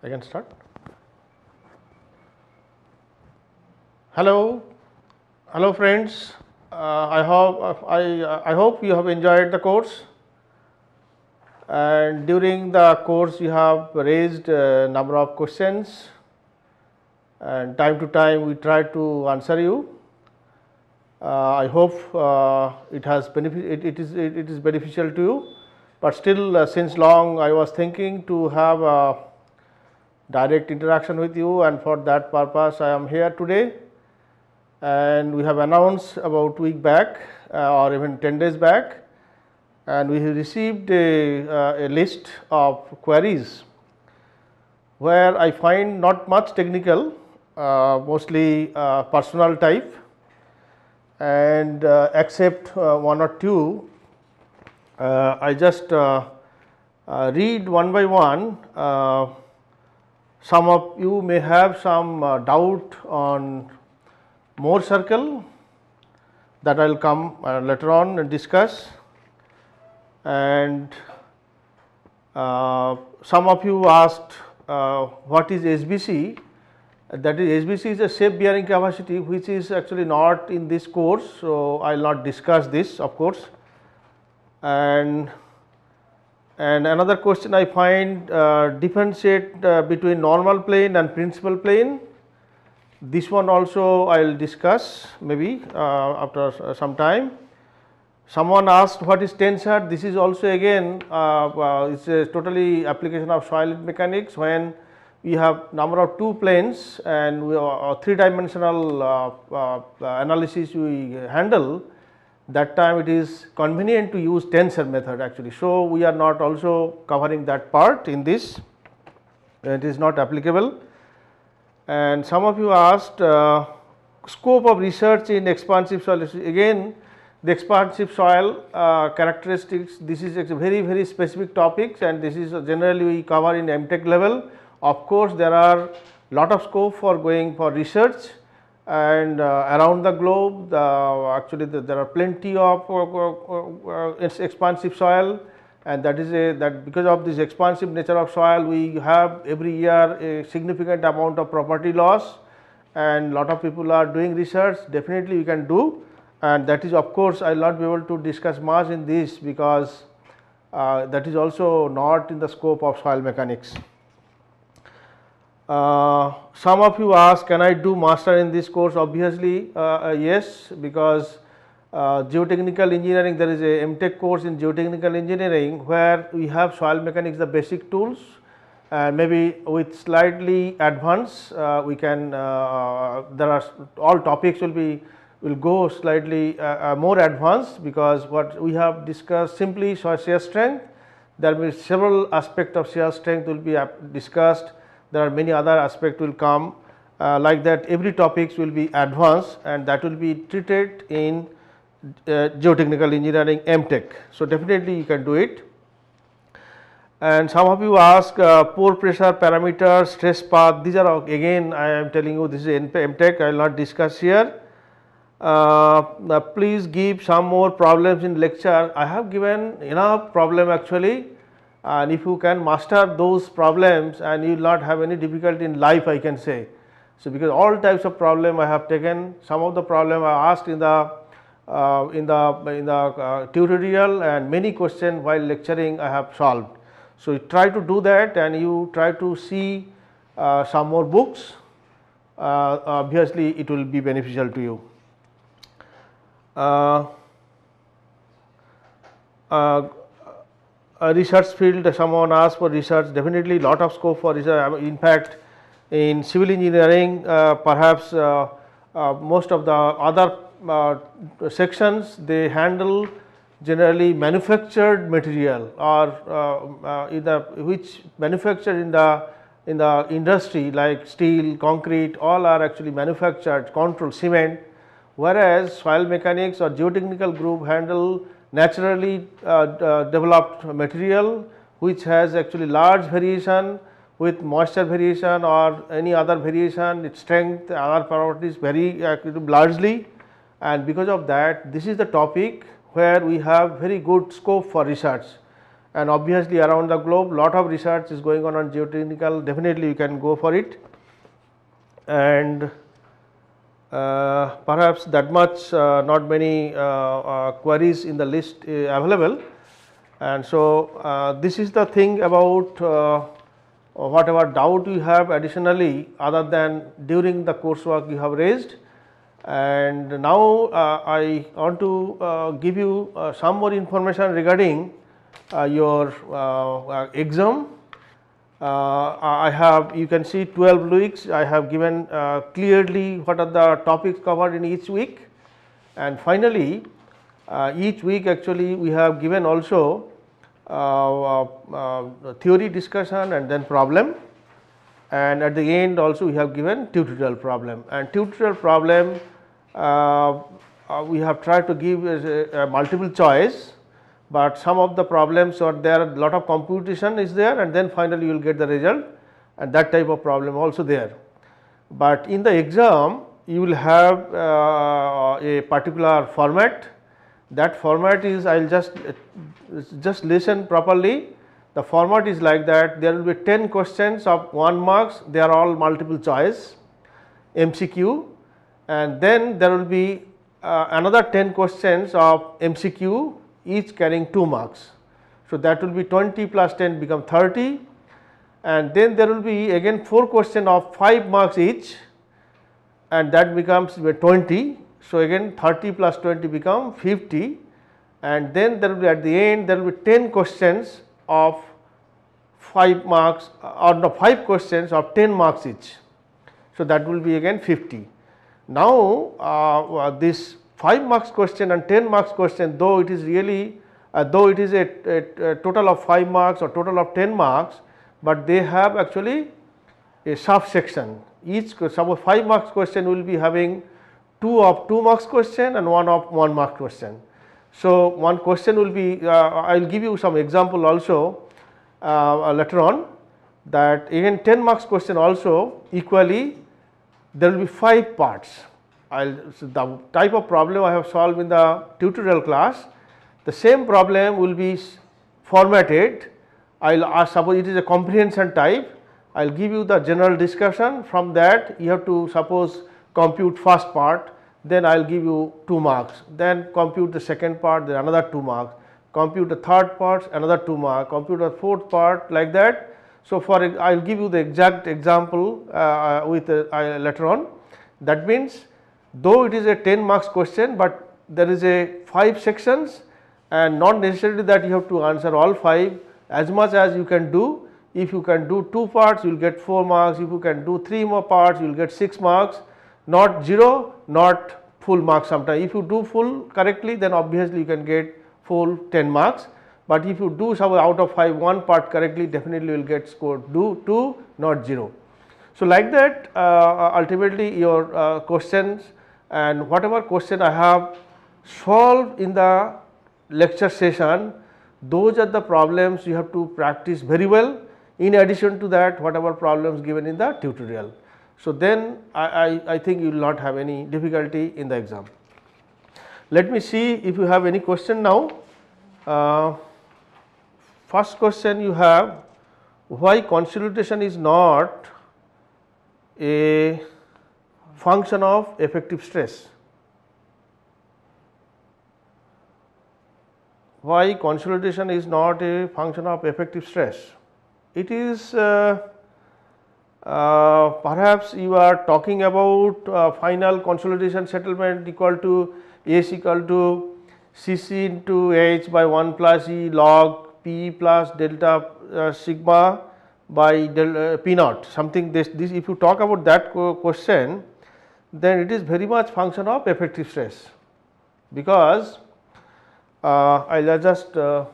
I can start. Hello, hello friends. Uh, I hope uh, I uh, I hope you have enjoyed the course. And during the course, you have raised a number of questions, and time to time we try to answer you. Uh, I hope uh, it has benefit. It, it is it, it is beneficial to you. But still, uh, since long, I was thinking to have direct interaction with you and for that purpose I am here today and we have announced about week back uh, or even 10 days back and we have received a, uh, a list of queries where I find not much technical uh, mostly uh, personal type and uh, except uh, one or two I just read one by one some of you may have some uh, doubt on Mohr circle that I will come uh, later on and discuss and uh, some of you asked uh, what is SBC that is SBC is a shape bearing capacity which is actually not in this course. So, I will not discuss this of course and and another question I find uh, differentiate uh, between normal plane and principal plane. This one also I will discuss maybe uh, after uh, some time. Someone asked what is tensor, this is also again uh, uh, it is a totally application of solid mechanics when we have number of two planes and we are three dimensional analysis we handle that time it is convenient to use tensor method actually. So, we are not also covering that part in this it is not applicable and some of you asked uh, scope of research in expansive soil again the expansive soil uh, characteristics this is very very specific topics and this is generally we cover in MTech level of course there are lot of scope for going for research and uh, around the globe the actually the, there are plenty of uh, uh, expansive soil and that is a that because of this expansive nature of soil we have every year a significant amount of property loss and lot of people are doing research definitely we can do and that is of course I will not be able to discuss much in this because uh, that is also not in the scope of soil mechanics. Uh, some of you ask can I do master in this course obviously uh, uh yes because uh, geotechnical engineering there is a MTech course in geotechnical engineering where we have soil mechanics the basic tools and maybe with slightly advanced uh, we can there are all topics will be will go slightly more advanced because what we have discussed simply soil shear strength there will be several aspect of shear strength will be discussed there are many other aspects will come uh, like that every topics will be advanced and that will be treated in uh, geotechnical engineering MTech. So, definitely you can do it and some of you ask uh, pore pressure parameter, stress path these are again I am telling you this is MTech I will not discuss here. Uh, uh, please give some more problems in lecture I have given enough problem actually and if you can master those problems and you will not have any difficulty in life I can say. So, because all types of problem I have taken some of the problem I asked in the uh, in the in the uh, tutorial and many question while lecturing I have solved. So, you try to do that and you try to see uh, some more books uh, obviously it will be beneficial to you. Uh, uh, research field someone asked for research definitely lot of scope for research in fact in civil engineering uh, perhaps uh, uh, most of the other sections they handle generally manufactured material or which manufactured in the in the industry like steel, concrete all are actually manufactured controlled cement whereas soil mechanics or geotechnical group handle naturally uh, uh, developed material which has actually large variation with moisture variation or any other variation its strength other properties vary uh, largely and because of that this is the topic where we have very good scope for research and obviously around the globe lot of research is going on on geotechnical definitely you can go for it and uh, perhaps that much uh, not many uh, queries in the list available. And so, this is the thing about whatever doubt you have additionally other than during the coursework you have raised. And now uh, I want to uh, give you uh, some more information regarding your exam uh, I have you can see 12 weeks I have given uh, clearly what are the topics covered in each week and finally uh, each week actually we have given also theory discussion and then problem and at the end also we have given tutorial problem and tutorial problem uh, uh, we have tried to give a, a multiple choice but some of the problems are there lot of computation is there and then finally you will get the result and that type of problem also there. But in the exam you will have uh, a particular format that format is I will just just listen properly the format is like that there will be 10 questions of 1 marks they are all multiple choice MCQ and then there will be uh, another 10 questions of MCQ each carrying 2 marks. So, that will be 20 plus 10 become 30 and then there will be again 4 question of 5 marks each and that becomes 20. So, again 30 plus 20 become 50 and then there will be at the end there will be 10 questions of 5 marks or no 5 questions of 10 marks each. So, that will be again 50. Now, uh, uh this 5 marks question and 10 marks question though it is really uh, though it is a, a, a, total of 5 marks or total of 10 marks, but they have actually a subsection. Each some 5 marks question will be having 2 of 2 marks question and 1 of 1 mark question. So, one question will be uh, I will give you some example also uh, later on that again 10 marks question also equally there will be 5 parts I'll, so the type of problem I have solved in the tutorial class, the same problem will be formatted. I will ask suppose it is a comprehension type, I will give you the general discussion from that you have to suppose compute first part, then I will give you 2 marks, then compute the second part, then another 2 marks, compute the third part, another 2 marks, compute the fourth part like that. So, for I will give you the exact example uh, uh with uh, later on that means though it is a 10 marks question but there is a 5 sections and not necessarily that you have to answer all 5 as much as you can do. If you can do 2 parts you will get 4 marks, if you can do 3 more parts you will get 6 marks, not 0, not full marks sometimes. If you do full correctly then obviously you can get full 10 marks, but if you do some out of 5 1 part correctly definitely you will get score do 2 not 0. So, like that uh, uh ultimately your uh, questions and whatever question I have solved in the lecture session, those are the problems you have to practice very well in addition to that whatever problems given in the tutorial. So, then I, I, I think you will not have any difficulty in the exam. Let me see if you have any question now. Uh, first question you have why consultation is not a function of effective stress. Why consolidation is not a function of effective stress? It is uh, uh, perhaps you are talking about uh, final consolidation settlement equal to S equal to Cc into H by 1 plus E log P plus delta uh, sigma by del, uh, P naught something this, this if you talk about that question then it is very much function of effective stress because uh, I will just uh,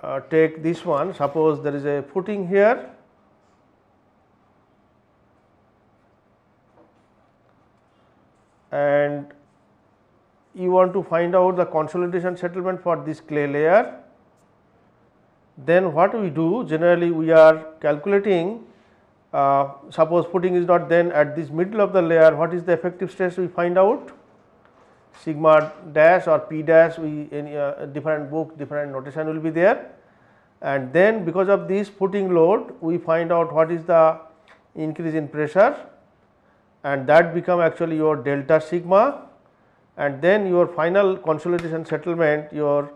uh, take this one suppose there is a footing here and you want to find out the consolidation settlement for this clay layer then what we do generally we are calculating uh, suppose footing is not then at this middle of the layer what is the effective stress we find out sigma dash or p dash we in uh, different book different notation will be there and then because of this footing load we find out what is the increase in pressure and that become actually your delta sigma and then your final consolidation settlement your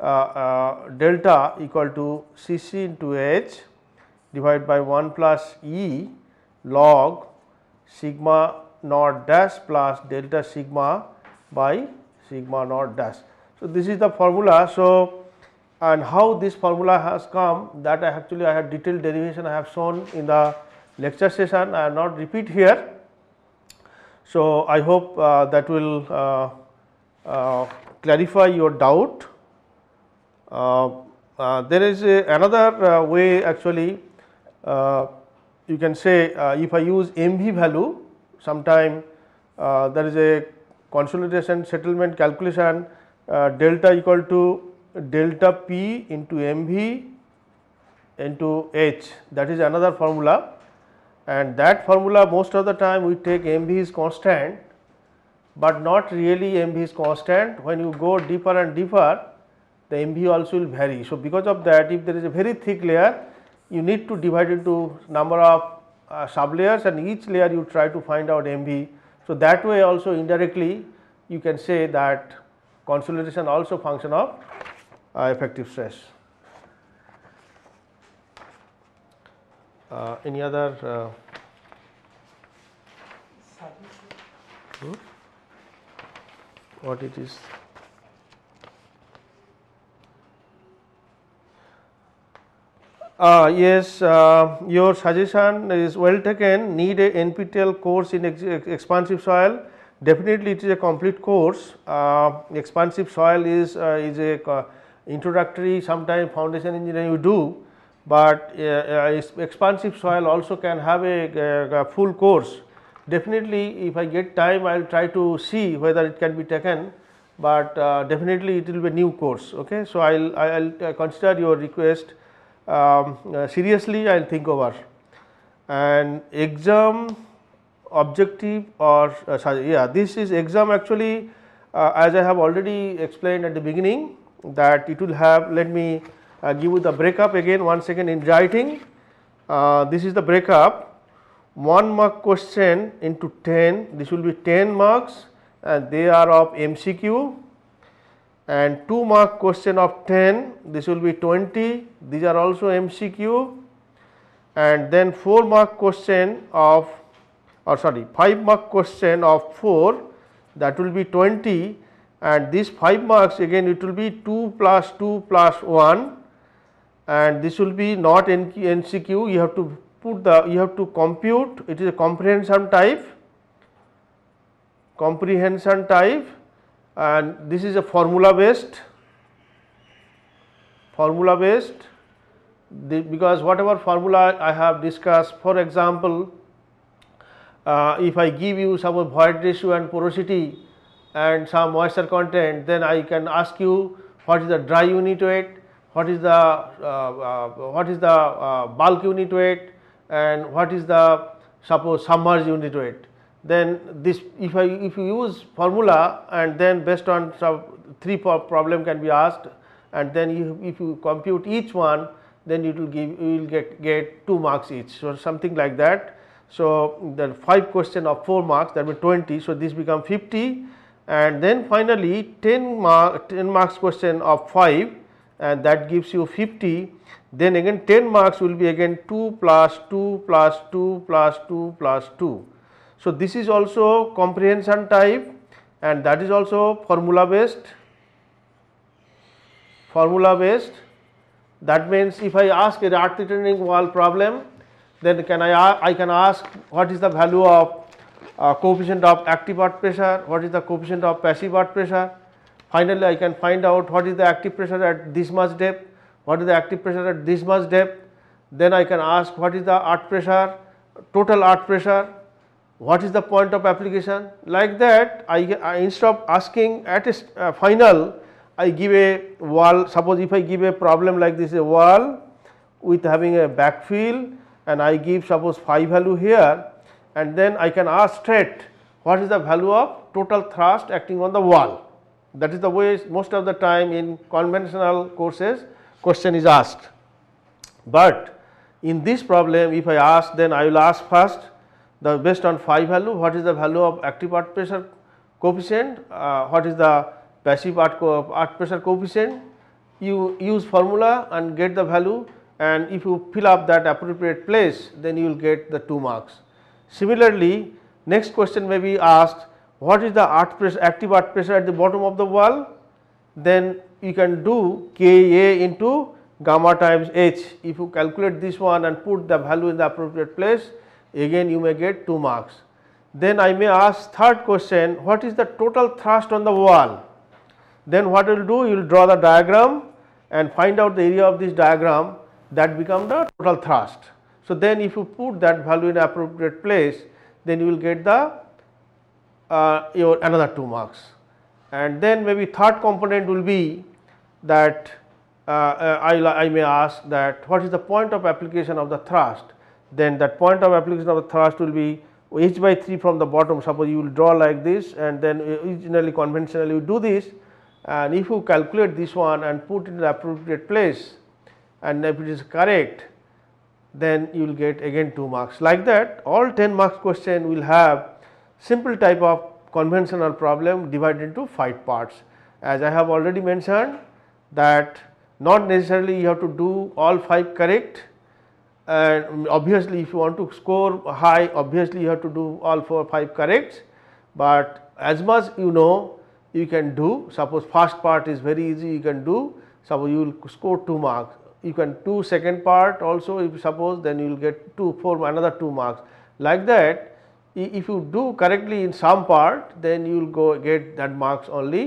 uh, uh delta equal to C c into h divided by 1 plus E log sigma naught dash plus delta sigma by sigma naught dash. So, this is the formula. So, and how this formula has come that I actually I have detailed derivation I have shown in the lecture session I have not repeat here. So, I hope uh, that will uh, uh, clarify your doubt. Uh, uh, there is a, another uh, way actually uh, you can say uh, if I use MV value sometime uh, there is a consolidation settlement calculation delta equal to delta P into MV into H that is another formula and that formula most of the time we take MV is constant but not really MV is constant when you go deeper and deeper the MV also will vary. So, because of that if there is a very thick layer you need to divide into number of uh, sub layers and each layer you try to find out MV. So, that way also indirectly you can say that consolidation also function of uh, effective stress. Uh, any other uh, hmm? what it is Uh, yes, uh, your suggestion is well taken. Need a NPTEL course in ex expansive soil. Definitely, it is a complete course. Uh, expansive soil is uh, is a uh, introductory, sometimes foundation engineering you do, but uh, expansive soil also can have a, a full course. Definitely, if I get time, I will try to see whether it can be taken but uh, definitely it will be a new course okay so i'll i'll uh, consider your request um, uh, seriously I will think over and exam objective or uh, sorry, yeah this is exam actually uh, as I have already explained at the beginning that it will have let me uh, give you the breakup again One second. in writing uh, this is the breakup 1 mark question into 10 this will be 10 marks and they are of MCQ and 2 mark question of 10 this will be 20 these are also MCQ and then 4 mark question of or sorry 5 mark question of 4 that will be 20 and these 5 marks again it will be 2 plus 2 plus 1 and this will be not NCQ you have to put the you have to compute it is a comprehension type comprehension type and this is a formula based formula based the, because whatever formula I have discussed for example uh, if I give you some void ratio and porosity and some moisture content then I can ask you what is the dry unit weight, what is the uh, uh, what is the uh, bulk unit weight and what is the suppose submerged unit weight then this if I if you use formula and then based on some three problem can be asked and then you, if you compute each one then it will give you will get get 2 marks each. So, something like that. So, the 5 question of 4 marks that means 20. So, this become 50 and then finally 10 mark 10 marks question of 5 and that gives you 50 then again 10 marks will be again 2 plus 2 plus 2 plus 2 plus 2 so, this is also comprehension type and that is also formula based formula based that means if I ask a returning wall problem then can I, I can ask what is the value of uh, coefficient of active blood pressure, what is the coefficient of passive blood pressure. Finally, I can find out what is the active pressure at this much depth, what is the active pressure at this much depth. Then I can ask what is the art pressure, total art pressure what is the point of application like that I, I instead of asking at a uh, final I give a wall suppose if I give a problem like this a wall with having a backfill and I give suppose phi value here and then I can ask straight what is the value of total thrust acting on the wall that is the way most of the time in conventional courses question is asked. But in this problem if I ask then I will ask first the based on phi value what is the value of active part pressure coefficient, uh, what is the passive part co pressure coefficient. You use formula and get the value and if you fill up that appropriate place then you will get the 2 marks. Similarly, next question may be asked what is the art pressure, active art pressure at the bottom of the wall then you can do Ka into gamma times H. If you calculate this one and put the value in the appropriate place again you may get 2 marks. Then I may ask third question what is the total thrust on the wall? Then what you will do? You will draw the diagram and find out the area of this diagram that become the total thrust. So, then if you put that value in appropriate place then you will get the uh, your another 2 marks and then maybe third component will be that uh, uh, I, I may ask that what is the point of application of the thrust then that point of application of the thrust will be h by 3 from the bottom suppose you will draw like this and then originally conventionally you do this and if you calculate this one and put in the appropriate place and if it is correct then you will get again 2 marks. Like that all 10 marks question will have simple type of conventional problem divided into 5 parts. As I have already mentioned that not necessarily you have to do all 5 correct and obviously if you want to score high obviously you have to do all 4 or 5 corrects, but as much you know you can do suppose first part is very easy you can do suppose you will score 2 marks you can do second part also if suppose then you will get 2 4 another 2 marks like that if you do correctly in some part then you will go get that marks only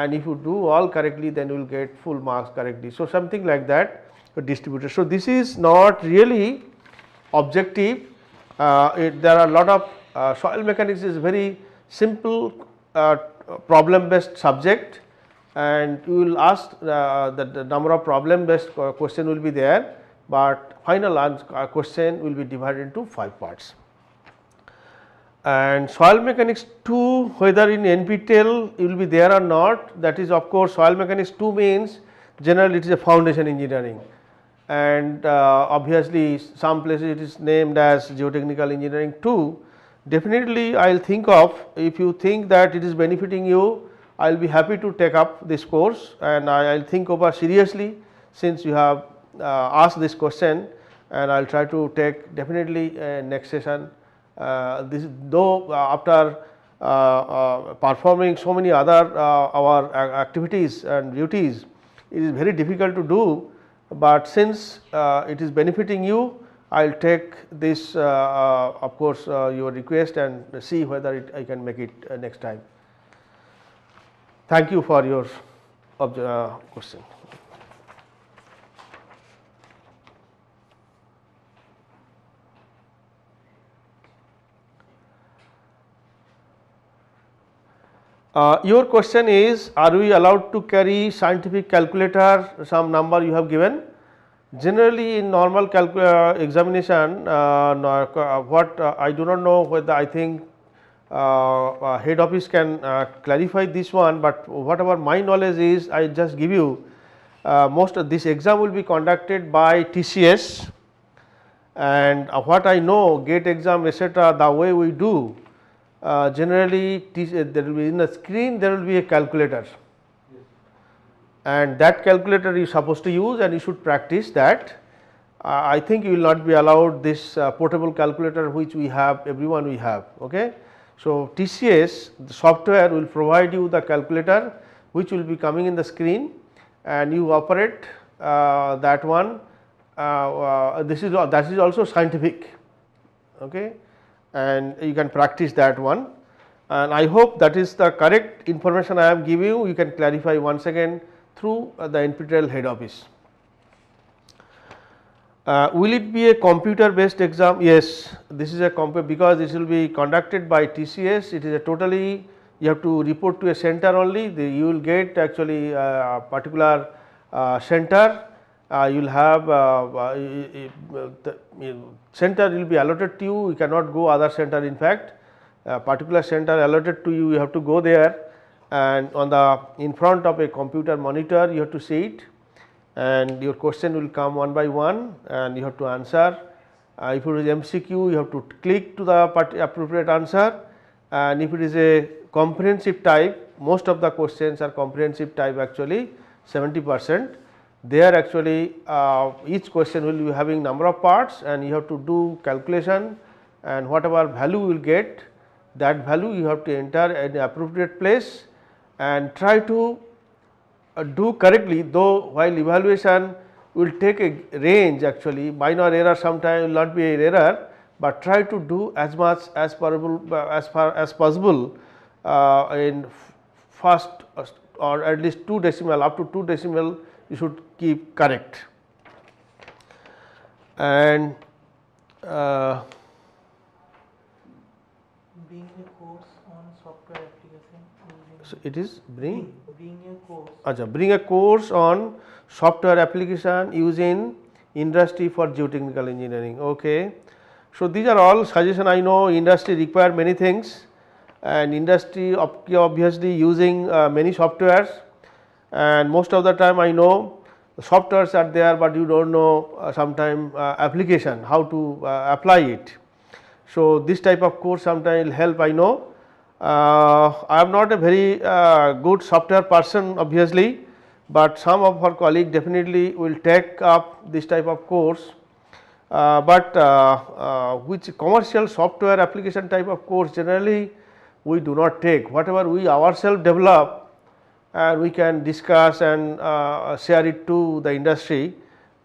and if you do all correctly then you will get full marks correctly. So, something like that distributed. So, this is not really objective, uh, it, there are a lot of uh, soil mechanics is very simple uh, problem based subject and you will ask uh, that the number of problem based question will be there, but final answer, uh, question will be divided into 5 parts. And soil mechanics 2 whether in NPTEL it will be there or not that is of course soil mechanics 2 means generally it is a foundation engineering and uh, obviously some places it is named as geotechnical engineering too. Definitely I will think of if you think that it is benefiting you I will be happy to take up this course and I will think over seriously since you have uh, asked this question and I will try to take definitely uh, next session uh, this though uh, after performing so many other our activities and duties it is very difficult to do but since uh, it is benefiting you I will take this uh, uh, of course your request and see whether it, I can make it next time. Thank you for your question. Uh, your question is are we allowed to carry scientific calculator some number you have given generally in normal uh, examination uh, uh what uh, I do not know whether I think uh, head office can clarify this one but whatever my knowledge is I just give you most of this exam will be conducted by TCS and what I know gate exam etc the way we do uh, generally uh, there will be in the screen there will be a calculator and that calculator is supposed to use and you should practice that. Uh, I think you will not be allowed this uh, portable calculator which we have everyone we have. Okay? So, TCS the software will provide you the calculator which will be coming in the screen and you operate uh, that one uh, uh, this is that is also scientific. Okay? and you can practice that one and I hope that is the correct information I am giving you, you can clarify once again through uh, the NPTEL head office. Uh, will it be a computer based exam? Yes, this is a computer because this will be conducted by TCS, it is a totally you have to report to a center only, the, you will get actually uh, a particular uh, center, uh, you will have uh, center will be allotted to you, you cannot go other center in fact particular center allotted to you you have to go there and on the in front of a computer monitor you have to see it and your question will come one by one and you have to answer. Uh, if it is MCQ you have to click to the appropriate answer and if it is a comprehensive type most of the questions are comprehensive type actually 70 percent there actually uh, each question will be having number of parts and you have to do calculation and whatever value you will get that value you have to enter at the appropriate place and try to uh, do correctly though while evaluation will take a range actually minor error sometimes will not be an error, but try to do as much as possible uh, as far as possible uh, in first uh, or at least 2 decimal up to 2 decimal you should keep correct and uh, being a course on software application so it is bring a course bring a course on software application using industry for geotechnical engineering okay so these are all suggestion i know industry require many things and industry obviously using uh, many softwares and most of the time I know the softwares are there, but you do not know uh, sometime uh, application how to uh, apply it. So, this type of course sometimes will help I know. Uh, I am not a very uh, good software person obviously, but some of our colleague definitely will take up this type of course. Uh, but which commercial software application type of course generally we do not take whatever we ourselves develop and we can discuss and uh, share it to the industry,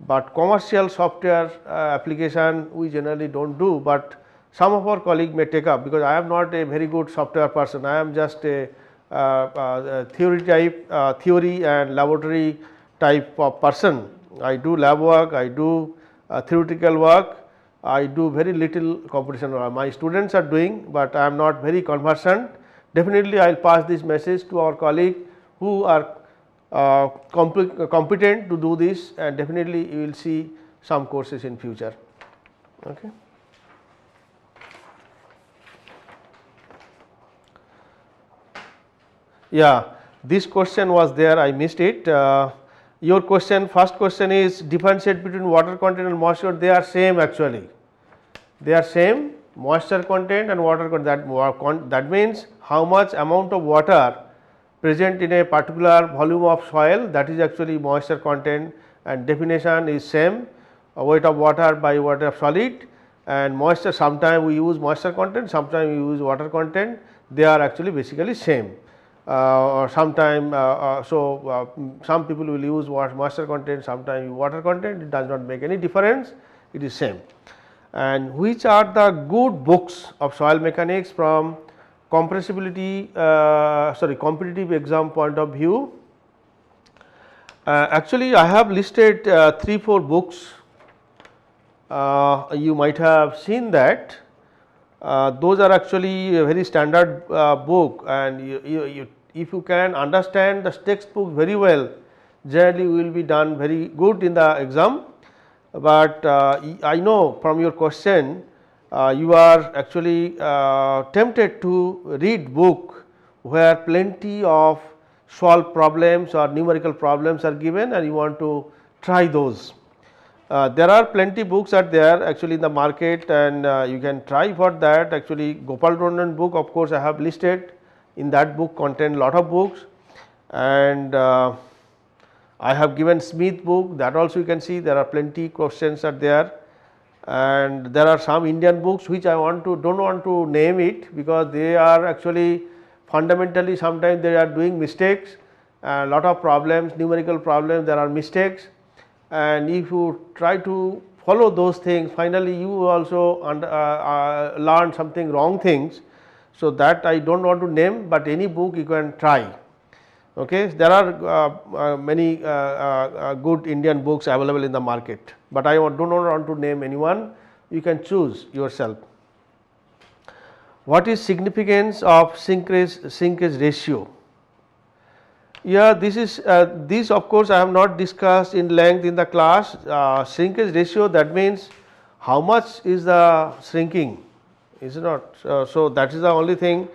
but commercial software uh, application we generally do not do, but some of our colleague may take up because I am not a very good software person, I am just a uh, uh theory type uh, theory and laboratory type of person. I do lab work, I do uh, theoretical work, I do very little competition my students are doing, but I am not very conversant. Definitely I will pass this message to our colleague who are uh, competent to do this and definitely you will see some courses in future. Okay. Yeah, this question was there I missed it. Uh, your question first question is differentiate between water content and moisture they are same actually. They are same moisture content and water content that, that means how much amount of water present in a particular volume of soil that is actually moisture content and definition is same weight of water by weight of solid and moisture sometimes we use moisture content sometimes we use water content they are actually basically same uh, or sometime uh, uh, so uh, some people will use moisture content sometimes water content it does not make any difference it is same and which are the good books of soil mechanics from compressibility uh, sorry competitive exam point of view. Uh, actually I have listed uh, 3 4 books uh, you might have seen that uh, those are actually very standard uh, book and you, you, you, if you can understand the textbook very well generally will be done very good in the exam. But I know from your question uh, you are actually uh, tempted to read book where plenty of solved problems or numerical problems are given and you want to try those. Uh, there are plenty books that there actually in the market and uh, you can try for that actually Gopal Rondon book of course I have listed in that book contain lot of books and uh, I have given Smith book that also you can see there are plenty questions are there and there are some Indian books which I want to do not want to name it because they are actually fundamentally sometimes they are doing mistakes a lot of problems numerical problems there are mistakes and if you try to follow those things finally you also under, uh, uh, learn something wrong things. So, that I do not want to name, but any book you can try. Okay. There are uh, uh, many uh, good Indian books available in the market, but I do not want to name anyone you can choose yourself. What is significance of sinkage, sinkage ratio? Yeah, this is uh, this of course I have not discussed in length in the class uh, shrinkage ratio that means how much is the shrinking is it not. Uh, so, that is the only thing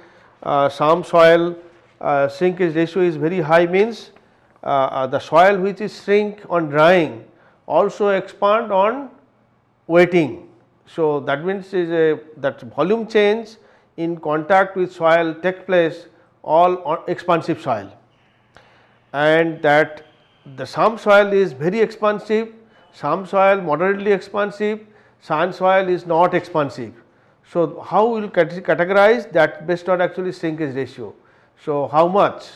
some soil uh, shrinkage ratio is very high means uh, uh, the soil which is shrink on drying also expand on wetting. So, that means is a that volume change in contact with soil take place all on expansive soil and that the some soil is very expansive, some soil moderately expansive, sand soil is not expansive. So, how we will categorize that based on actually shrinkage ratio. So, how much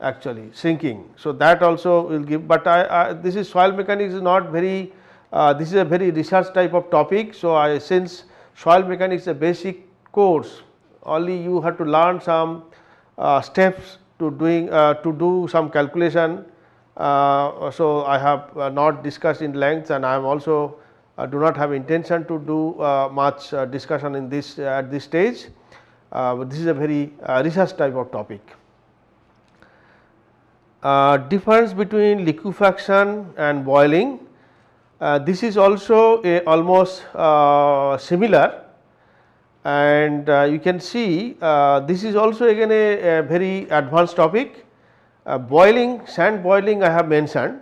actually sinking. So, that also will give, but I, I, this is soil mechanics is not very, uh, this is a very research type of topic. So, I since soil mechanics is a basic course only you have to learn some uh, steps to doing uh, to do some calculation. Uh, so, I have uh, not discussed in length and I am also uh, do not have intention to do much discussion in this at this stage. Uh, this is a very uh, research type of topic. Uh, difference between liquefaction and boiling this is also a almost similar and uh, you can see uh, this is also again a, a very advanced topic. Uh, boiling, sand boiling I have mentioned,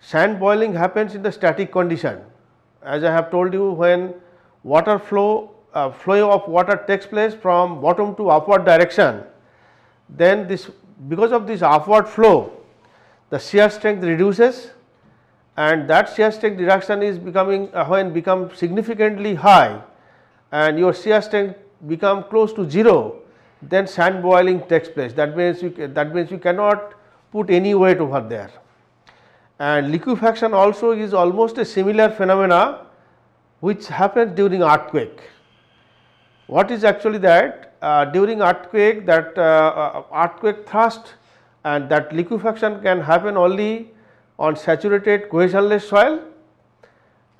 sand boiling happens in the static condition as I have told you when water flow uh, flow of water takes place from bottom to upward direction, then this because of this upward flow the shear strength reduces and that shear strength reduction is becoming uh, when become significantly high and your shear strength become close to 0 then sand boiling takes place that means you that means you cannot put any weight over there and liquefaction also is almost a similar phenomena which happens during earthquake what is actually that uh, during earthquake that uh, uh, earthquake thrust and that liquefaction can happen only on saturated cohesionless soil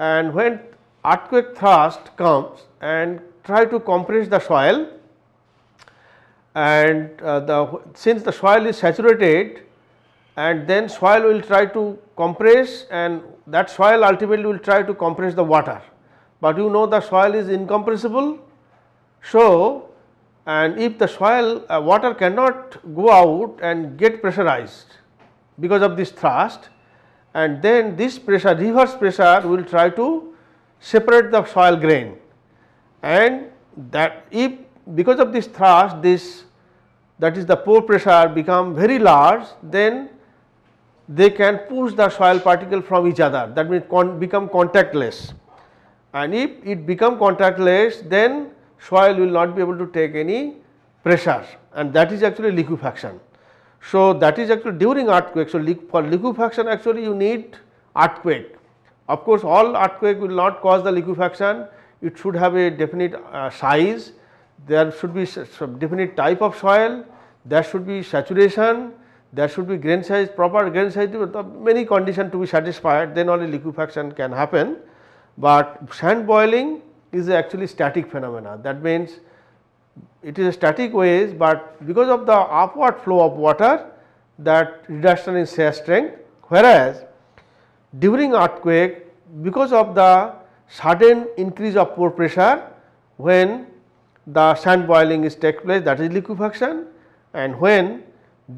and when earthquake thrust comes and try to compress the soil and uh, the since the soil is saturated and then soil will try to compress and that soil ultimately will try to compress the water. But you know the soil is incompressible so, and if the soil uh, water cannot go out and get pressurized because of this thrust and then this pressure reverse pressure will try to separate the soil grain and that if because of this thrust this that is the pore pressure become very large then they can push the soil particle from each other that means con become contactless and if it become contactless then soil will not be able to take any pressure and that is actually liquefaction. So, that is actually during earthquake. So, for liquefaction actually you need earthquake. Of course, all earthquake will not cause the liquefaction. It should have a definite uh, size. There should be some definite type of soil. There should be saturation. There should be grain size, proper grain size, uh, many conditions to be satisfied. Then only liquefaction can happen. But sand boiling is actually static phenomena. That means it is a static waves, but because of the upward flow of water that reduction in shear strength whereas during earthquake because of the sudden increase of pore pressure when the sand boiling is take place that is liquefaction and when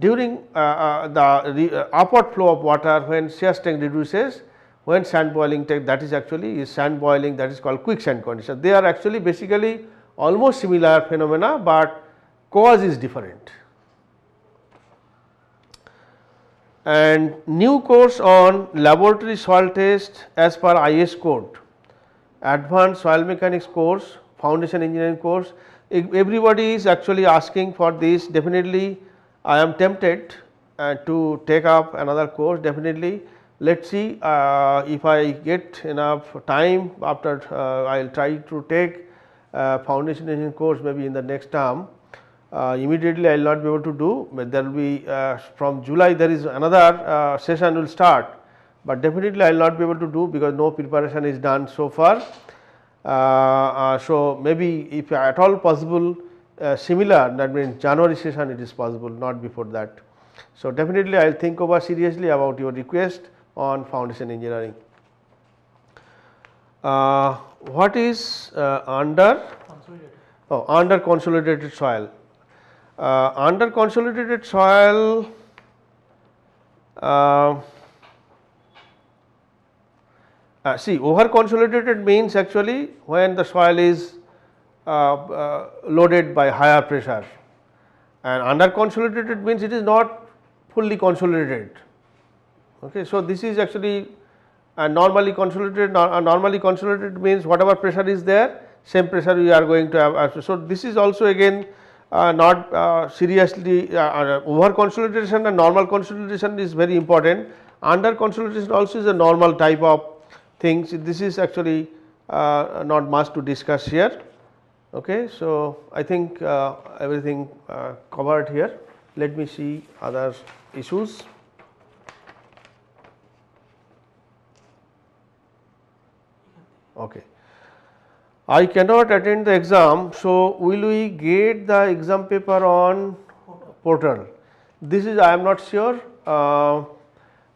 during uh, uh, the re, uh, upward flow of water when shear strength reduces when sand boiling take that is actually is sand boiling that is called quicksand condition. They are actually basically almost similar phenomena, but cause is different. And new course on laboratory soil test as per IS code, advanced soil mechanics course, foundation engineering course, everybody is actually asking for this definitely I am tempted uh, to take up another course definitely let us see uh, if I get enough time after uh, I will try to take uh, foundation engineering course maybe in the next term. Uh, immediately I will not be able to do but there will be uh, from July there is another uh, session will start but definitely I will not be able to do because no preparation is done so far. so maybe if at all possible similar that means January session it is possible not before that. So, definitely I will think over seriously about your request on foundation engineering. Uh, what is uh, under? Oh, under consolidated soil. Uh, under consolidated soil, uh, uh, see over consolidated means actually when the soil is uh, loaded by higher pressure and under consolidated means it is not fully consolidated Okay. So, this is actually a uh, normally consolidated, a uh, normally consolidated means whatever pressure is there same pressure we are going to have. Uh, so, this is also again uh, not uh, seriously uh, over consolidation and normal consolidation is very important. Under consolidation also is a normal type of things. This is actually not much to discuss here. Okay, so I think everything covered here. Let me see other issues. Okay. I cannot attend the exam, so will we get the exam paper on portal? This is I am not sure. Uh,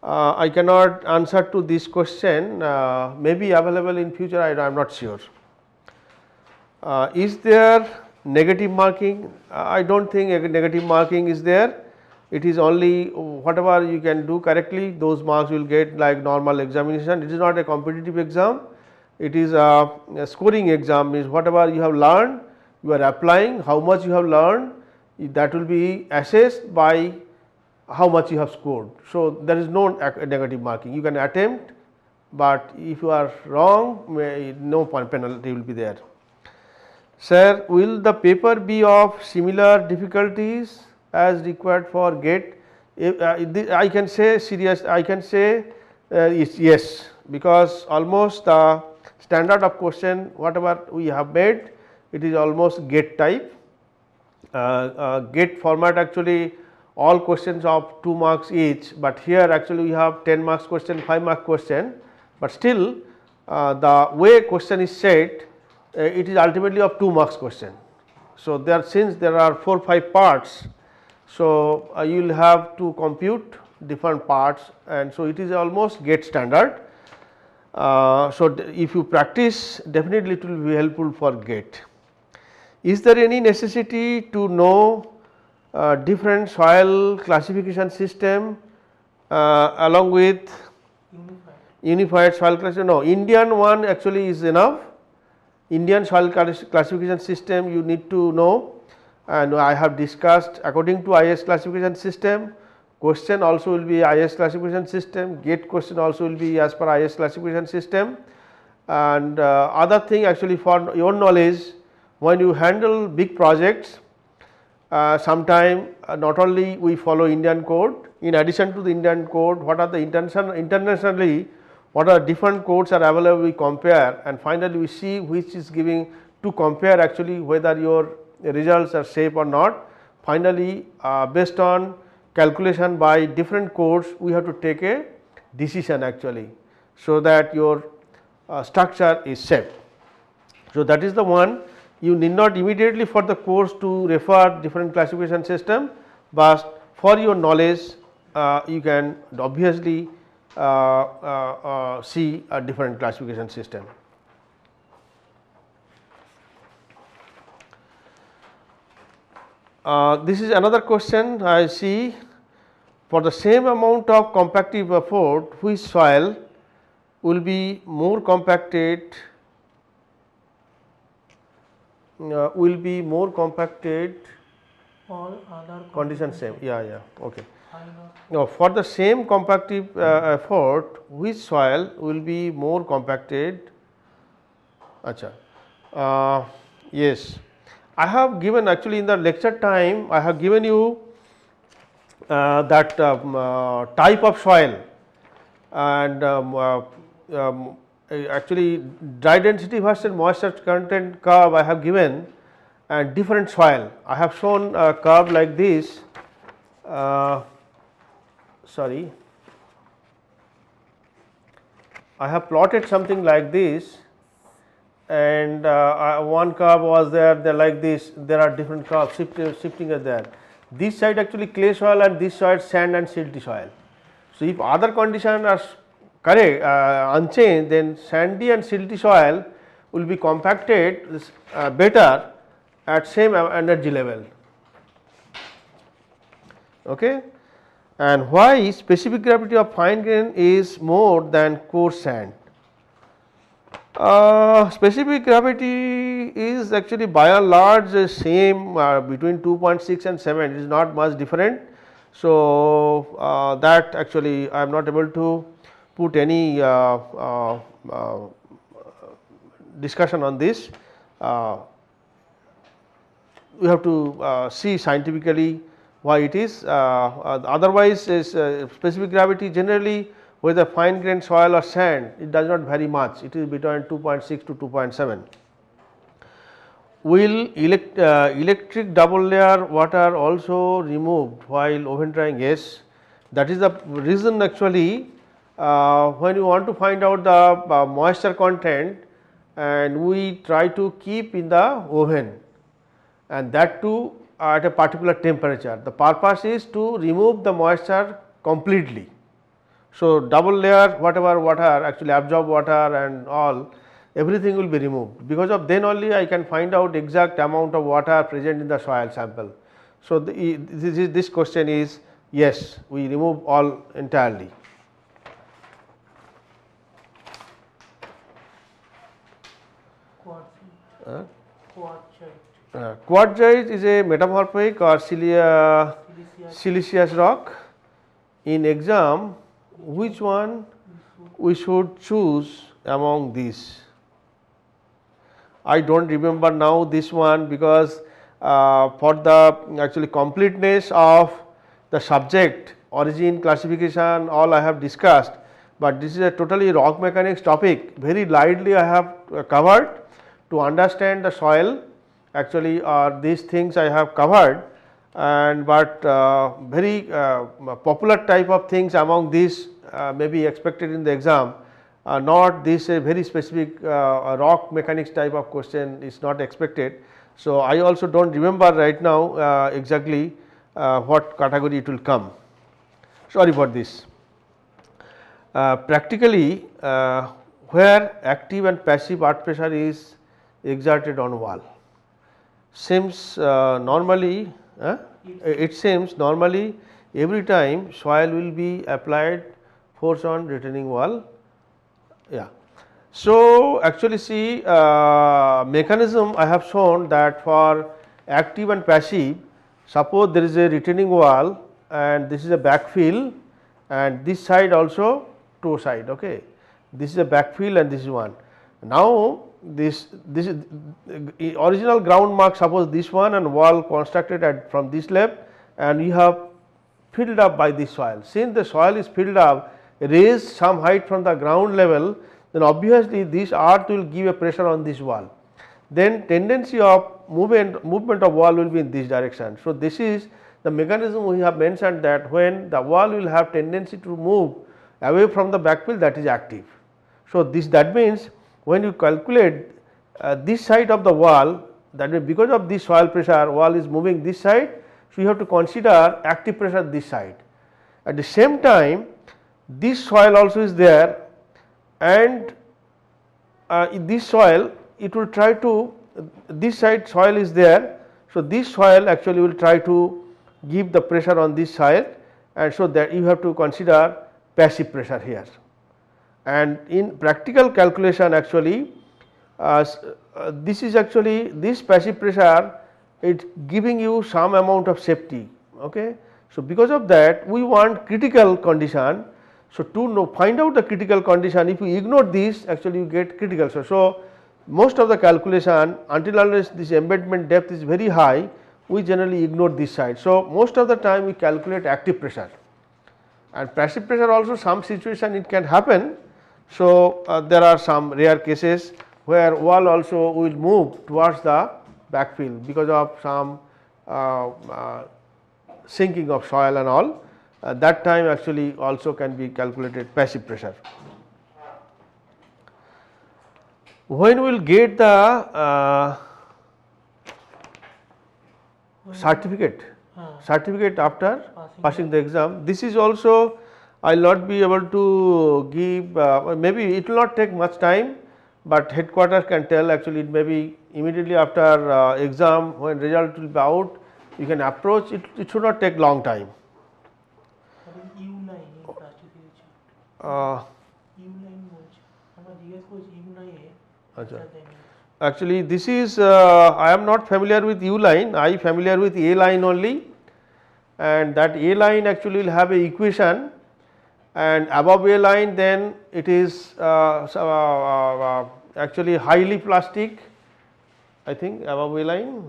uh, I cannot answer to this question, uh, may be available in future, I, I am not sure. Uh, is there negative marking? I do not think negative marking is there. It is only whatever you can do correctly, those marks you will get like normal examination. It is not a competitive exam it is a, a scoring exam means whatever you have learned you are applying how much you have learned that will be assessed by how much you have scored. So, there is no negative marking you can attempt, but if you are wrong no penalty will be there. Sir will the paper be of similar difficulties as required for GATE? Uh, I can say serious I can say uh, yes because almost the uh, standard of question whatever we have made it is almost gate type. Uh, uh, gate format actually all questions of 2 marks each, but here actually we have 10 marks question, 5 mark question, but still uh, the way question is set uh, it is ultimately of 2 marks question. So, there since there are 4 5 parts, so uh, you will have to compute different parts and so it is almost gate standard uh, so, if you practice definitely it will be helpful for gate. Is there any necessity to know uh, different soil classification system uh, along with unified, unified soil classification? No, Indian one actually is enough. Indian soil classification system you need to know and I have discussed according to IS classification system question also will be IS classification system, gate question also will be as per IS classification system and uh, other thing actually for your knowledge when you handle big projects uh, sometime uh, not only we follow Indian code in addition to the Indian code what are the international internationally what are different codes are available we compare and finally we see which is giving to compare actually whether your results are safe or not. Finally, uh, based on calculation by different codes we have to take a decision actually so that your uh, structure is safe. So, that is the one you need not immediately for the course to refer different classification system, but for your knowledge uh, you can obviously uh, uh, uh see a different classification system. Uh, this is another question I see for the same amount of compactive effort which soil will be more compacted uh, will be more compacted all other conditions same yeah yeah okay now for the same compactive uh, hmm. effort which soil will be more compacted acha uh, yes I have given actually in the lecture time I have given you uh, that um, uh, type of soil and um, uh, um actually dry density versus moisture content curve I have given and different soil. I have shown a curve like this uh, sorry I have plotted something like this and uh, one curve was there they like this there are different curves shift, shifting are there. This side actually clay soil and this side sand and silty soil. So, if other conditions are correct uh, unchanged then sandy and silty soil will be compacted uh, better at same uh, energy level. Okay. And why specific gravity of fine grain is more than coarse sand? Uh, specific gravity is actually by and large same uh, between 2.6 and 7 it is not much different. So, uh, that actually I am not able to put any uh, uh, discussion on this. we have to see scientifically why it is otherwise is specific gravity generally whether fine grained soil or sand it does not vary much it is between 2.6 to 2.7. Will elect, uh, electric double layer water also removed while oven drying? Yes, that is the reason actually uh, when you want to find out the uh, moisture content and we try to keep in the oven and that too at a particular temperature. The purpose is to remove the moisture completely so, double layer whatever water actually absorb water and all everything will be removed because of then only I can find out exact amount of water present in the soil sample. So, the, this, this question is yes we remove all entirely. quartzite. Uh, quartzite is a metamorphic or silia, siliceous rock. In exam, which one we should choose among these. I do not remember now this one because uh, for the actually completeness of the subject origin classification all I have discussed, but this is a totally rock mechanics topic very lightly I have uh, covered to understand the soil actually or uh, these things I have covered and but uh, very uh, popular type of things among these uh, may be expected in the exam not this a very specific uh, rock mechanics type of question is not expected. So, I also do not remember right now uh, exactly uh, what category it will come sorry for this. practically where active and passive earth pressure is exerted on wall seems normally uh, it seems normally every time soil will be applied force on retaining wall yeah. So, actually see uh, mechanism I have shown that for active and passive suppose there is a retaining wall and this is a backfill and this side also two side okay. This is a backfill and this is one. Now, this, this original ground mark suppose this one and wall constructed at from this lab and you have filled up by this soil. Since the soil is filled up raised some height from the ground level then obviously this earth will give a pressure on this wall. Then tendency of movement, movement of wall will be in this direction. So, this is the mechanism we have mentioned that when the wall will have tendency to move away from the backfill that is active. So, this that means when you calculate uh, this side of the wall that means because of this soil pressure wall is moving this side. So, you have to consider active pressure this side. At the same time this soil also is there and uh, this soil it will try to this side soil is there. So, this soil actually will try to give the pressure on this soil and so that you have to consider passive pressure here and in practical calculation actually uh, uh, this is actually this passive pressure it giving you some amount of safety okay. So, because of that we want critical condition. So, to know find out the critical condition if you ignore this actually you get critical. So, so most of the calculation until unless this embedment depth is very high we generally ignore this side. So, most of the time we calculate active pressure and passive pressure also some situation it can happen so, uh, there are some rare cases where wall also will move towards the backfill because of some uh, uh, sinking of soil and all uh, that time actually also can be calculated passive pressure. When we will get the uh, certificate, certificate after passing the exam this is also I will not be able to give uh, maybe it will not take much time, but headquarters can tell actually it may be immediately after uh, exam when result will be out you can approach it, it should not take long time. Uh, actually this is uh, I am not familiar with U line I familiar with A line only and that A line actually will have a equation and above a line then it is uh uh, uh, uh, actually highly plastic I think above a line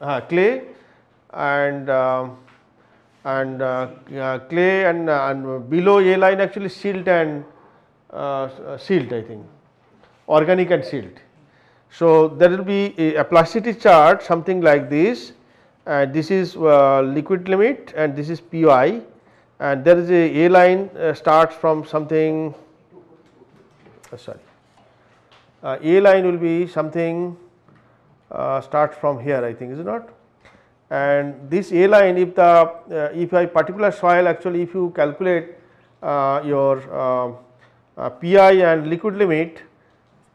uh, uh, clay and um, and clay and, and, below a line actually silt and silt I think organic and silt. So, there will be a, a plasticity chart something like this and this is liquid limit and this is PI and there is a A line uh, starts from something uh, sorry uh, A line will be something uh, starts from here I think is it not and this A line if the uh, if I particular soil actually if you calculate uh, your um, PI and liquid limit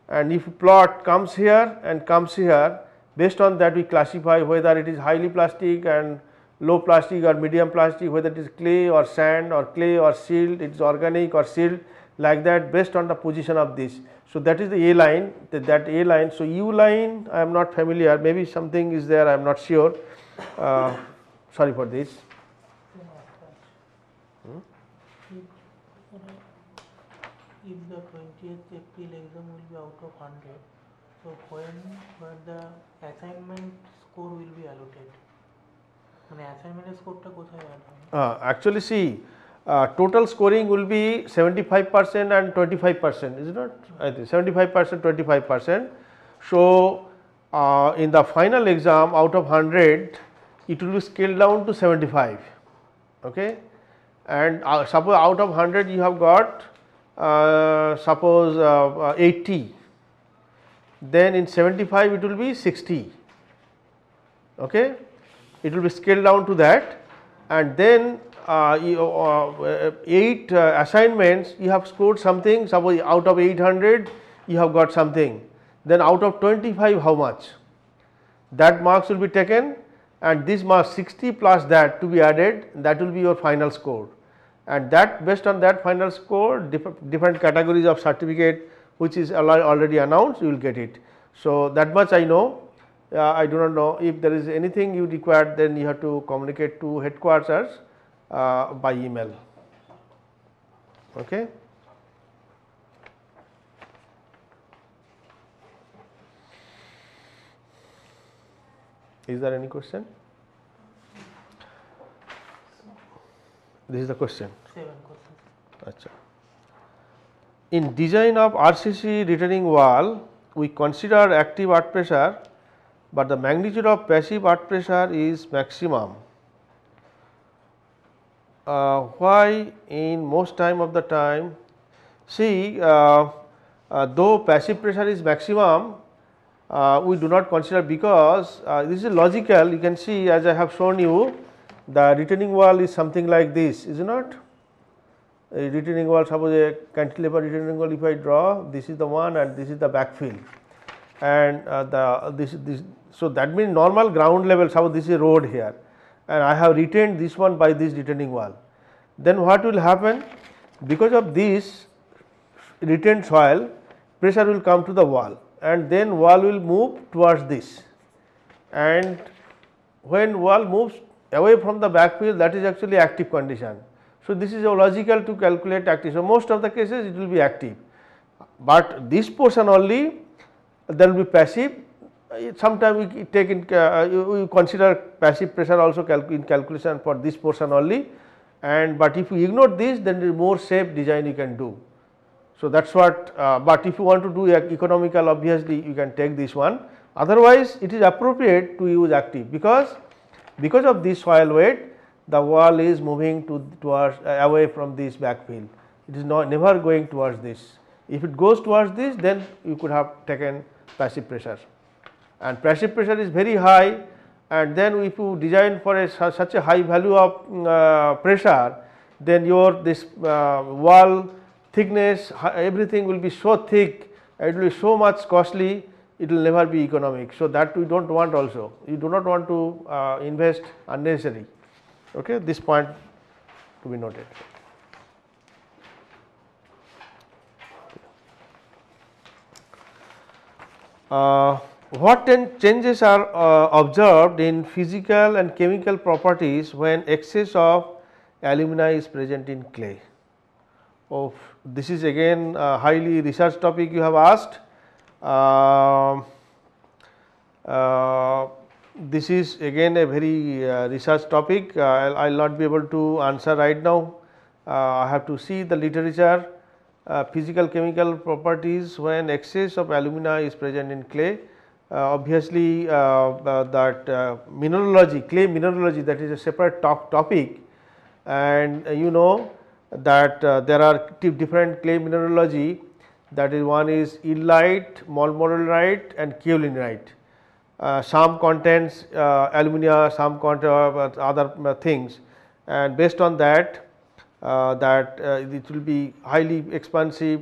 and if plot comes here and comes here based on that we classify whether it is highly plastic and low plastic or medium plastic whether it is clay or sand or clay or silt it is organic or silt like that based on the position of this. So, that is the A line that, that A line. So, U line I am not familiar maybe something is there I am not sure uh, sorry for this. Hmm? If the 20th April exam will be out of 100, so when, when the assignment score will be allocated? Uh, actually see uh, total scoring will be 75 percent and 25 percent is it not I think 75 percent 25 percent. So, uh, in the final exam out of 100 it will be scaled down to 75 okay and uh, suppose out of 100 you have got uh, suppose uh, 80 then in 75 it will be 60 okay it will be scaled down to that and then uh, you, uh, uh 8 uh, assignments you have scored something suppose out of 800 you have got something then out of 25 how much that marks will be taken and this mark 60 plus that to be added that will be your final score and that based on that final score diff different categories of certificate which is already announced you will get it. So, that much I know uh, I do not know if there is anything you require then you have to communicate to headquarters uh, by email. Okay. Is there any question? This is the question. Seven questions. In design of RCC retaining wall, we consider active art pressure but the magnitude of passive earth pressure is maximum. Uh, why in most time of the time see uh, uh, though passive pressure is maximum uh, we do not consider because uh, this is logical you can see as I have shown you the retaining wall is something like this is it not a retaining wall suppose a cantilever retaining wall if I draw this is the one and this is the backfill and uh, the uh, this this so that means normal ground level So this is road here and I have retained this one by this retaining wall. Then what will happen because of this retained soil pressure will come to the wall and then wall will move towards this and when wall moves away from the backfill that is actually active condition. So, this is logical to calculate active. So, most of the cases it will be active, but this portion only there will be passive sometimes we take in uh, we consider passive pressure also calc in calculation for this portion only and but if you ignore this then the more safe design you can do. So, that is what uh, but if you want to do economical obviously you can take this one otherwise it is appropriate to use active because because of this soil weight the wall is moving to towards uh, away from this backfill it is not never going towards this if it goes towards this then you could have taken passive pressure and passive pressure is very high and then if you design for a such a high value of mm, uh, pressure then your this uh, wall thickness everything will be so thick it will be so much costly it will never be economic. So, that we do not want also you do not want to uh, invest unnecessarily okay this point to be noted. uh, what changes are uh, observed in physical and chemical properties when excess of alumina is present in clay. Oh, this is again a highly research topic you have asked. Um, uh, this is again a very uh, research topic, I uh, will not be able to answer right now. Uh, I have to see the literature uh, physical chemical properties when excess of alumina is present in clay. Uh, obviously, uh, that uh, mineralogy clay mineralogy that is a separate talk topic and uh, you know that there are different clay mineralogy that is one is illite, molmolarite and kaolinite. some contains alumina, some content other things and based on that uh, that uh, it will be highly expansive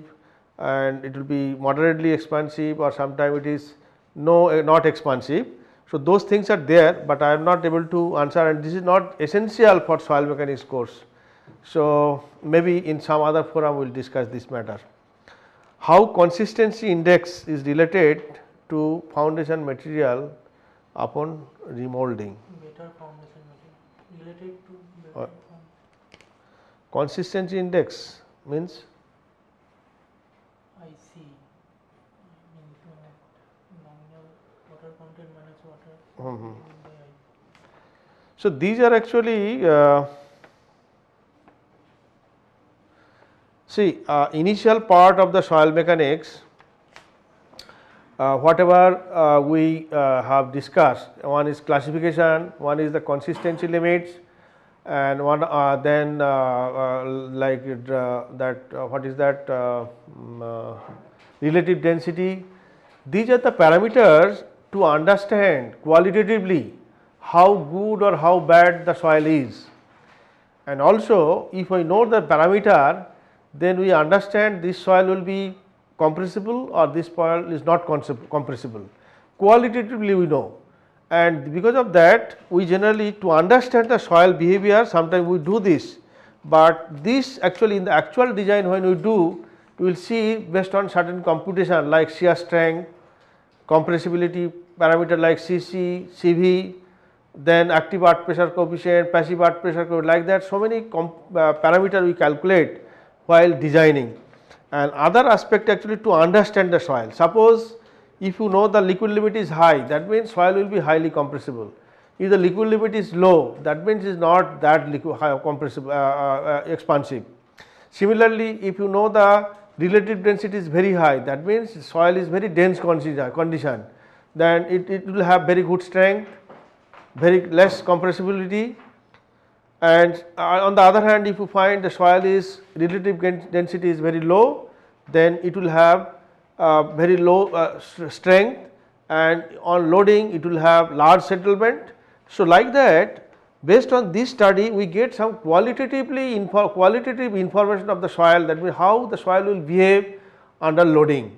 and it will be moderately expansive or sometimes it is no uh, not expansive. So, those things are there, but I am not able to answer and this is not essential for soil mechanics course. So, maybe in some other forum we will discuss this matter. How consistency index is related to foundation material upon remolding? Better foundation material related to consistency index means I see mm -hmm. So, these are actually uh, see uh, initial part of the soil mechanics uh, whatever uh, we uh, have discussed one is classification, one is the consistency limits, and one uh, then uh, uh, like it, uh, that what is that um, relative density. These are the parameters to understand qualitatively how good or how bad the soil is. And also if I know the parameter then we understand this soil will be compressible or this soil is not compressible. Qualitatively we know and because of that we generally to understand the soil behavior sometimes we do this but this actually in the actual design when we do we will see based on certain computation like shear strength, compressibility parameter like Cc, Cv then active earth pressure coefficient, passive earth pressure coefficient like that so many uh, parameter we calculate while designing and other aspect actually to understand the soil. Suppose if you know the liquid limit is high that means soil will be highly compressible. If the liquid limit is low that means it is not that liquid high compressible uh, uh, uh, expansive. Similarly, if you know the relative density is very high that means soil is very dense uh, condition then it, it will have very good strength, very less compressibility and uh, on the other hand if you find the soil is relative density is very low then it will have uh, very low uh, strength and on loading it will have large settlement. So, like that based on this study we get some qualitatively info qualitative information of the soil that means how the soil will behave under loading,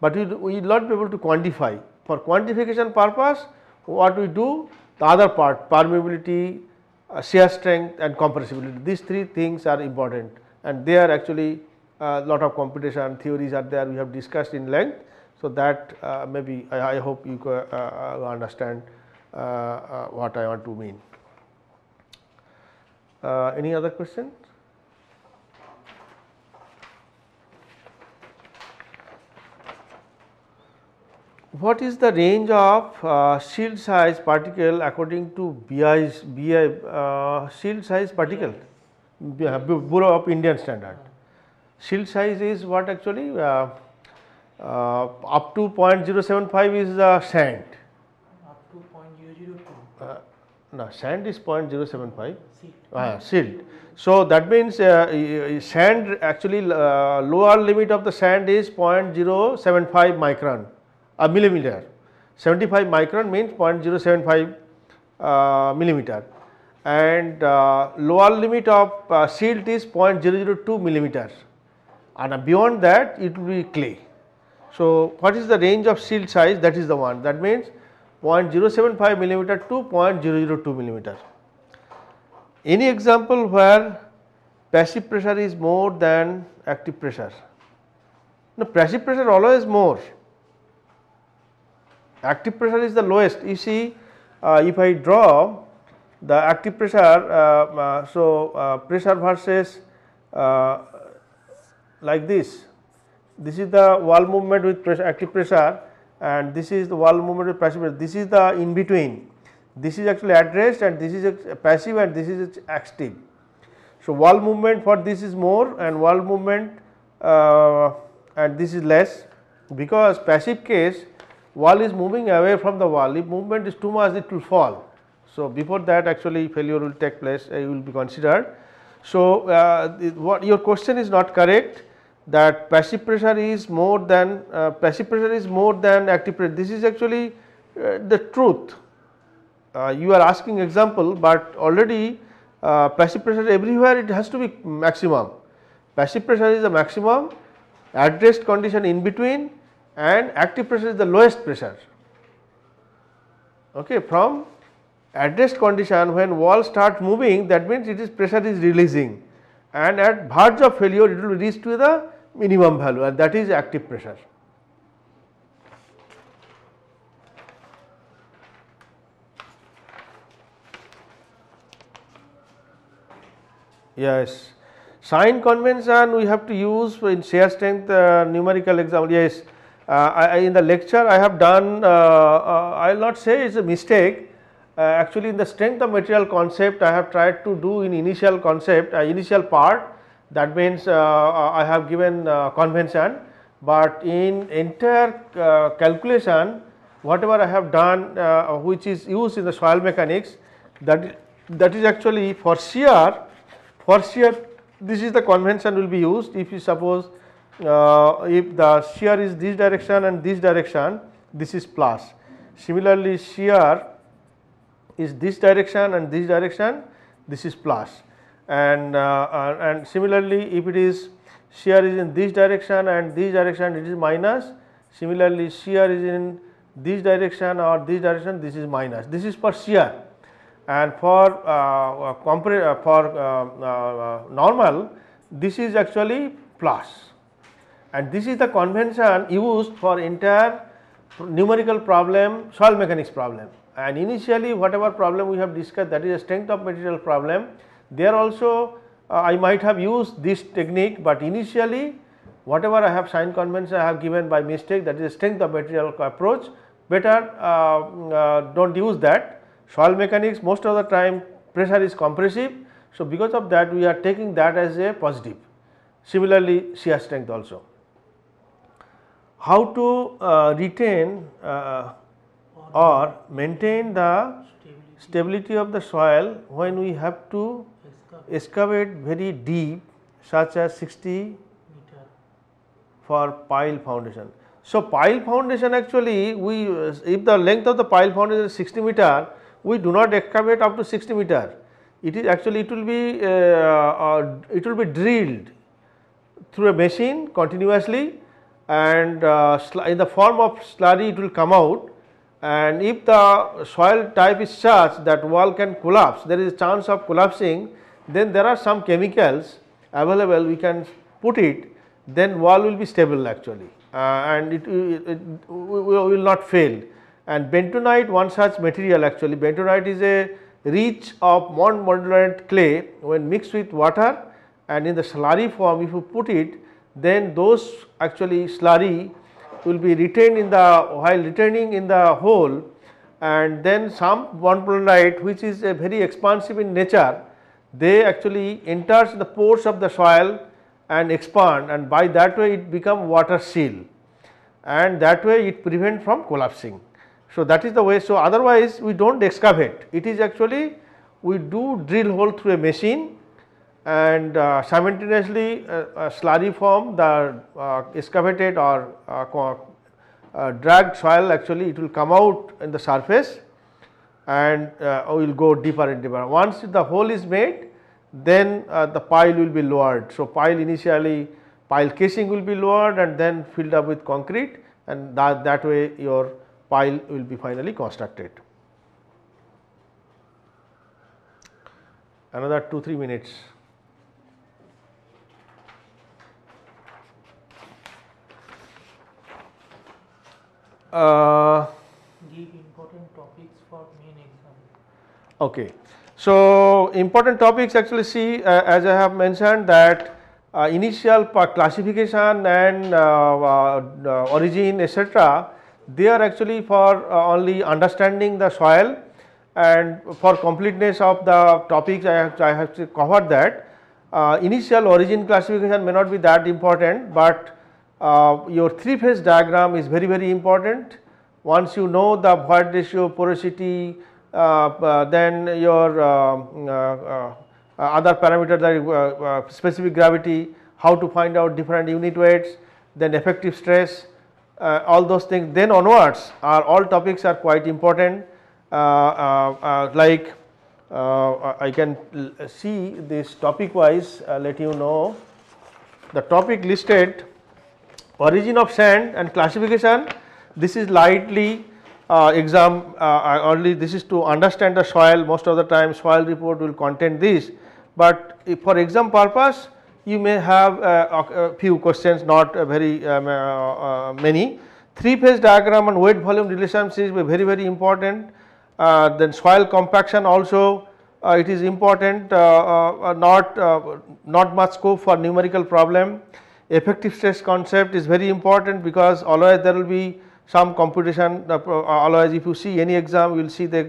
but we, we will not be able to quantify. For quantification purpose what we do the other part permeability, uh, shear strength and compressibility these three things are important and they are actually a lot of computation theories are there we have discussed in length. So, that uh, maybe I, I, hope you uh, uh understand uh, uh, what I want to mean. any other questions? What is the range of shield size particle according to BI, BI shield size particle Bureau of Indian Standard? Shield size is what actually uh, uh, up to 0.075 is the sand. Up to 0.002. Uh, no, sand is 0.075. Seed. Uh, shield. So that means uh, sand actually uh, lower limit of the sand is 0.075 micron, a uh, millimeter. 75 micron means 0.075 uh, millimeter and uh, lower limit of uh, shield is 0.002 millimeter and beyond that it will be clay. So, what is the range of seal size that is the one that means 0.075 millimeter to 0.002 millimeter. Any example where passive pressure is more than active pressure? No, passive pressure always more, active pressure is the lowest you see uh, if I draw the active pressure uh, uh, so uh, pressure versus uh, like this. This is the wall movement with pressure, active pressure and this is the wall movement with passive pressure. This is the in between. This is actually at rest and this is passive and this is active. So, wall movement for this is more and wall movement uh, and this is less because passive case wall is moving away from the wall. If movement is too much it will fall. So, before that actually failure will take place uh, will be considered. So, uh, what your question is not correct that passive pressure is more than uh, passive pressure is more than active pressure. This is actually uh, the truth. Uh, you are asking example, but already uh, passive pressure everywhere it has to be maximum. Passive pressure is the maximum, at rest condition in between and active pressure is the lowest pressure. Okay, from at rest condition when wall starts moving that means it is pressure is releasing and at verge of failure it will reach to the minimum value and that is active pressure. Yes, sign convention we have to use in shear strength uh, numerical example. Yes, uh, I, in the lecture I have done, uh, I uh, will not say it is a mistake. Uh, actually, in the strength of material concept, I have tried to do in initial concept, uh, initial part that means uh, uh, I have given uh, convention but in entire calculation whatever I have done which is used in the soil mechanics that that is actually for shear for shear this is the convention will be used if you suppose uh, if the shear is this direction and this direction this is plus. Similarly, shear is this direction and this direction this is plus and, uh, uh, and similarly if it is shear is in this direction and this direction it is minus similarly shear is in this direction or this direction this is minus this is for shear and for uh, uh, uh for uh, normal this is actually plus and this is the convention used for entire numerical problem soil mechanics problem and initially whatever problem we have discussed that is a strength of material problem there also uh, I might have used this technique, but initially whatever I have signed convention I have given by mistake that is strength of material approach better uh, mm, uh, do not use that. Soil mechanics most of the time pressure is compressive. So, because of that we are taking that as a positive. Similarly, shear strength also. How to uh, retain uh, or maintain the stability of the soil when we have to excavate very deep such as 60 for pile foundation. So, pile foundation actually we if the length of the pile foundation is 60 meter we do not excavate up to 60 meter it is actually it will be uh, uh, it will be drilled through a machine continuously and uh, in the form of slurry it will come out and if the soil type is such that wall can collapse there is a chance of collapsing then there are some chemicals available we can put it then wall will be stable actually uh, and it, it, it will not fail and bentonite one such material actually bentonite is a rich of non-modulant clay when mixed with water and in the slurry form if you put it then those actually slurry will be retained in the while retaining in the hole and then some monopolite which is a very expansive in nature they actually enters the pores of the soil and expand and by that way it become water seal and that way it prevent from collapsing. So, that is the way so otherwise we do not excavate it is actually we do drill hole through a machine and uh, simultaneously uh, uh, slurry form the uh, excavated or uh, uh, dragged soil actually it will come out in the surface and we uh, will oh, go deeper and deeper. Once the hole is made then uh, the pile will be lowered. So, pile initially pile casing will be lowered and then filled up with concrete and that, that way your pile will be finally constructed. Another 2-3 minutes. Uh, Okay. So, important topics actually see uh, as I have mentioned that uh, initial classification and uh, uh, uh origin etc. they are actually for uh, only understanding the soil and for completeness of the topics I have, I have that. initial origin classification may not be that important, but your three phase diagram is very very important. Once you know the void ratio, porosity, uh, uh, then your uh, mm, other parameters like specific gravity, how to find out different unit weights, then effective stress, uh, all those things then onwards are all topics are quite important uh, uh, like I can see this topic wise let you know the topic listed origin of sand and classification this is lightly uh, exam uh, only this is to understand the soil most of the time soil report will contain this, but for exam purpose you may have uh, few questions not very um, uh, uh, many. Three phase diagram and weight volume relationship is very very important uh, then soil compaction also it is important not not much scope for numerical problem. Effective stress concept is very important because always there will be some computation Otherwise, uh, always if you see any exam you will see the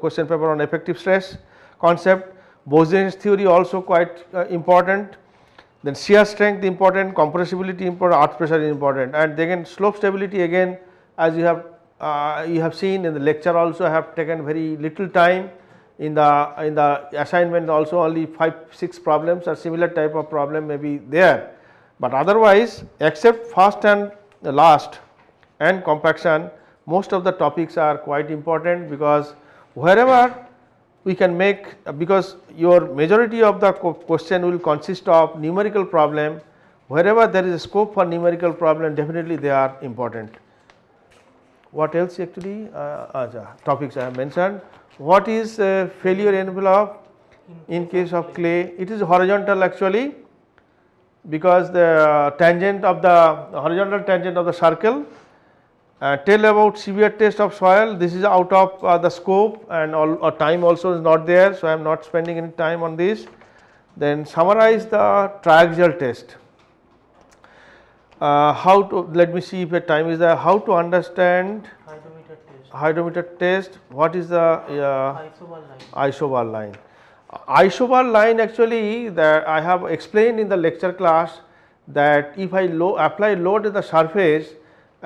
question paper on effective stress concept bose theory also quite uh, important then shear strength important compressibility important earth pressure is important and again slope stability again as you have uh, you have seen in the lecture also I have taken very little time in the in the assignment also only 5 6 problems or similar type of problem may be there but otherwise except first and last and compaction most of the topics are quite important because wherever we can make because your majority of the question will consist of numerical problem wherever there is a scope for numerical problem definitely they are important. What else actually uh, uh topics I have mentioned what is uh, failure envelope in case of clay it is horizontal actually because the tangent of the horizontal tangent of the circle uh, tell about severe test of soil this is out of uh, the scope and all uh, time also is not there. So, I am not spending any time on this. Then summarize the triaxial test. Uh, how to let me see if the time is there how to understand hydrometer test, hydrometer test what is the uh, isobar line. isobar line. Isobar line actually that I have explained in the lecture class that if I low, apply load at the surface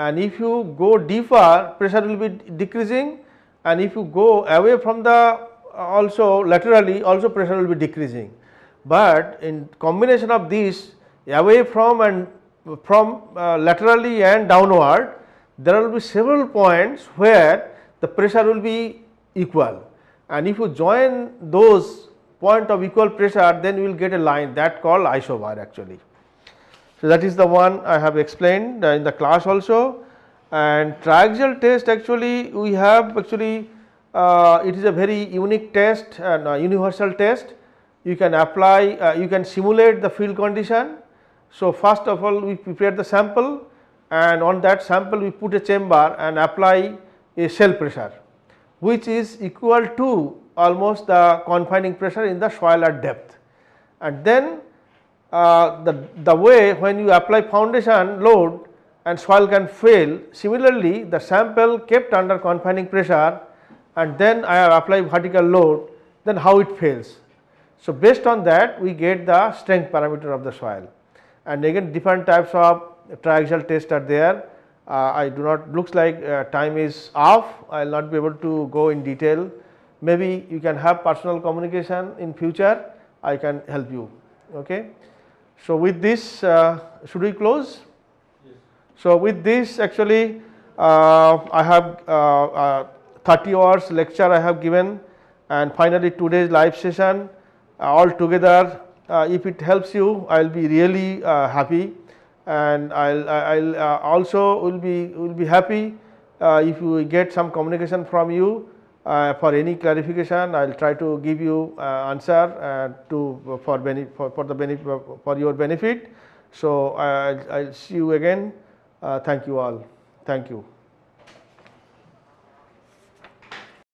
and if you go deeper pressure will be decreasing and if you go away from the also laterally also pressure will be decreasing. But in combination of these away from and from uh, laterally and downward there will be several points where the pressure will be equal and if you join those point of equal pressure then you will get a line that called isobar actually. So, that is the one I have explained uh, in the class also and triaxial test actually we have actually uh, it is a very unique test and a universal test. You can apply, uh, you can simulate the field condition. So, first of all we prepare the sample and on that sample we put a chamber and apply a shell pressure which is equal to almost the confining pressure in the soil at depth. And then uh, the, the way when you apply foundation load and soil can fail. Similarly, the sample kept under confining pressure and then I apply vertical load then how it fails. So, based on that we get the strength parameter of the soil and again different types of triaxial tests are there. Uh, I do not looks like uh, time is off I will not be able to go in detail maybe you can have personal communication in future I can help you okay. So with this, uh, should we close? Yes. So with this actually uh, I have uh, uh 30 hours lecture I have given and finally two days live session uh, all together. Uh, if it helps you, I will be really happy and I'll, I'll also will be will be happy if you get some communication from you uh, for any clarification I will try to give you uh, answer uh, to for, for, for the benefit for your benefit. So, I uh, will see you again uh, thank you all thank you.